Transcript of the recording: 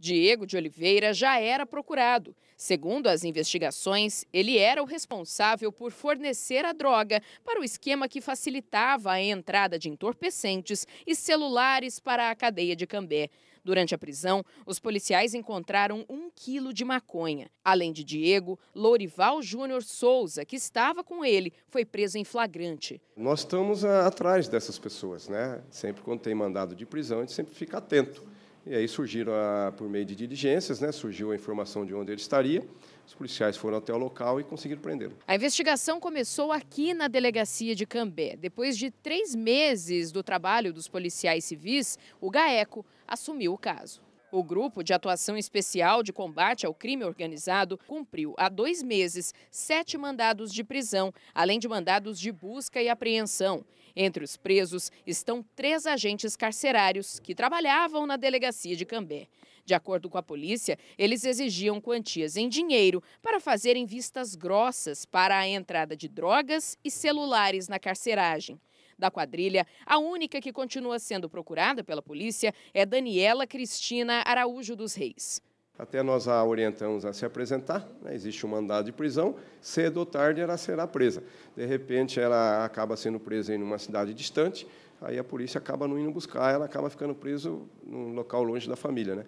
Diego de Oliveira já era procurado. Segundo as investigações, ele era o responsável por fornecer a droga para o esquema que facilitava a entrada de entorpecentes e celulares para a cadeia de Cambé. Durante a prisão, os policiais encontraram um quilo de maconha. Além de Diego, Lorival Júnior Souza, que estava com ele, foi preso em flagrante. Nós estamos ah, atrás dessas pessoas, né? Sempre quando tem mandado de prisão, a gente sempre fica atento. E aí surgiram, a, ah, por meio de diligências, né, surgiu a informação de onde ele estaria. Os policiais foram até o local e conseguiram prendê-lo. A investigação começou aqui na delegacia de Cambé. Depois de três meses do trabalho dos policiais civis, o GAECO assumiu o caso. O Grupo de Atuação Especial de Combate ao Crime Organizado cumpriu há dois meses sete mandados de prisão, além de mandados de busca e apreensão. Entre os presos estão três agentes carcerários que trabalhavam na delegacia de Cambé. De acordo com a polícia, eles exigiam quantias em dinheiro para fazerem vistas grossas para a entrada de drogas e celulares na carceragem da quadrilha. A única que continua sendo procurada pela polícia é Daniela Cristina Araújo dos Reis. Até nós a orientamos a se apresentar, né? existe um mandado de prisão, cedo ou tarde ela será presa. De repente, ela acaba sendo presa em uma cidade distante, aí a polícia acaba não indo buscar, ela acaba ficando presa num local longe da família. Né?